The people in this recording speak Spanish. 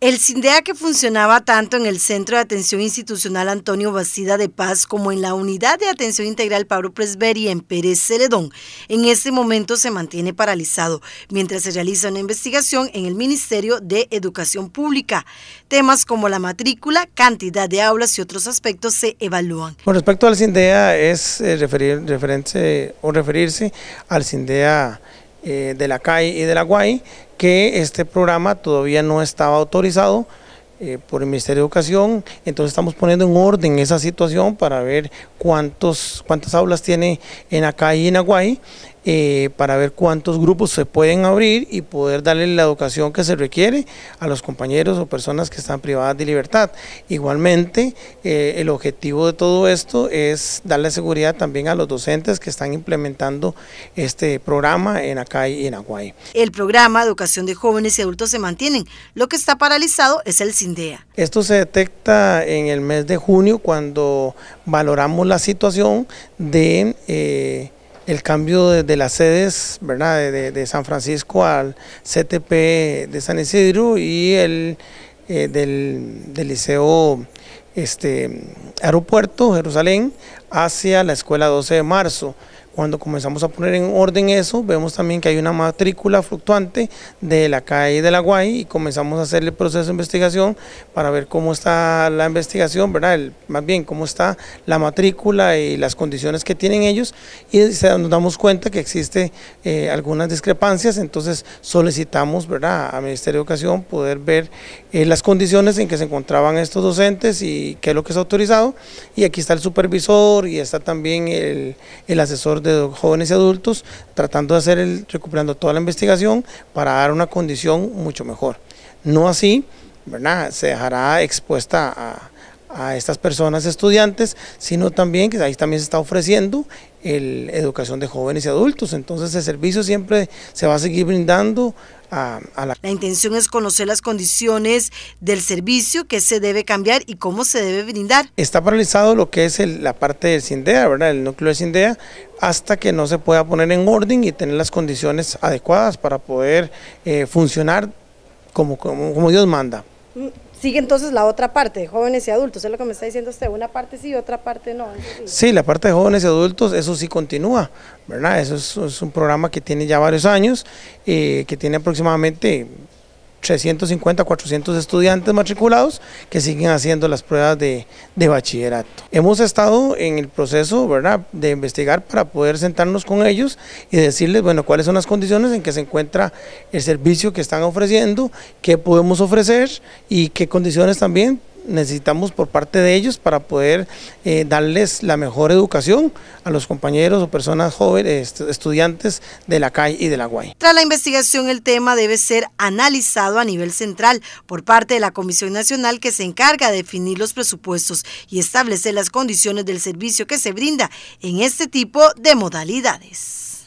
El CINDEA que funcionaba tanto en el Centro de Atención Institucional Antonio Basida de Paz como en la Unidad de Atención Integral Pablo Presberi en Pérez Celedón, en este momento se mantiene paralizado mientras se realiza una investigación en el Ministerio de Educación Pública. Temas como la matrícula, cantidad de aulas y otros aspectos se evalúan. Con respecto al CINDEA es eh, referirse, o referirse al CINDEA eh, de la CAI y de la GUAI que este programa todavía no estaba autorizado eh, por el Ministerio de Educación, entonces estamos poniendo en orden esa situación para ver cuántos, cuántas aulas tiene en la CAI y en Aguay eh, para ver cuántos grupos se pueden abrir y poder darle la educación que se requiere a los compañeros o personas que están privadas de libertad. Igualmente, eh, el objetivo de todo esto es darle seguridad también a los docentes que están implementando este programa en acá y en Aguay. El programa Educación de Jóvenes y Adultos se mantiene, Lo que está paralizado es el CINDEA. Esto se detecta en el mes de junio cuando valoramos la situación de... Eh, el cambio de, las sedes ¿verdad? De, San Francisco al CTP de San Isidro y el eh, del, Liceo este, Aeropuerto Jerusalén hacia la Escuela 12 de Marzo. Cuando comenzamos a poner en orden eso, vemos también que hay una matrícula fluctuante de la calle de la Guay y comenzamos a hacer el proceso de investigación para ver cómo está la investigación, ¿verdad? más bien cómo está la matrícula y las condiciones que tienen ellos y nos damos cuenta que existe eh, algunas discrepancias, entonces solicitamos, ¿verdad?, a Ministerio de Educación poder ver eh, las condiciones en que se encontraban estos docentes y qué es lo que es autorizado y aquí está el supervisor y está también el asesor de jóvenes y adultos, tratando de hacer el, recuperando toda la investigación para dar una condición mucho mejor. No así, ¿verdad? Se dejará expuesta a a estas personas estudiantes, sino también que ahí también se está ofreciendo el, educación de jóvenes y adultos. Entonces el servicio siempre se va a seguir brindando a, la... La intención es conocer las condiciones del servicio, que se debe cambiar y cómo se debe brindar. Está paralizado lo que es la parte del CINDEA, ¿verdad? el núcleo de CINDEA, hasta que no se pueda poner en orden y tener las condiciones adecuadas para poder eh, funcionar como, como Dios manda. Mm, sigue entonces la otra parte, jóvenes y adultos, es lo que me está diciendo usted, una parte sí, otra parte no. Sí, la parte de jóvenes y adultos, eso sí continúa, ¿verdad? Eso es, un programa que tiene ya varios años, eh, que tiene aproximadamente 350, 400 estudiantes matriculados que siguen haciendo las pruebas de, bachillerato. Hemos estado en el proceso ¿verdad? de investigar para poder sentarnos con ellos y decirles bueno, cuáles son las condiciones en que se encuentra el servicio que están ofreciendo, qué podemos ofrecer y qué condiciones también necesitamos por parte de ellos para poder eh, darles la mejor educación a los compañeros o personas jóvenes, estudiantes de la CAI y de la guay. Tras la investigación, el tema debe ser analizado a nivel central por parte de la Comisión Nacional que se encarga de definir los presupuestos y establecer las condiciones del servicio que se brinda en este tipo de modalidades.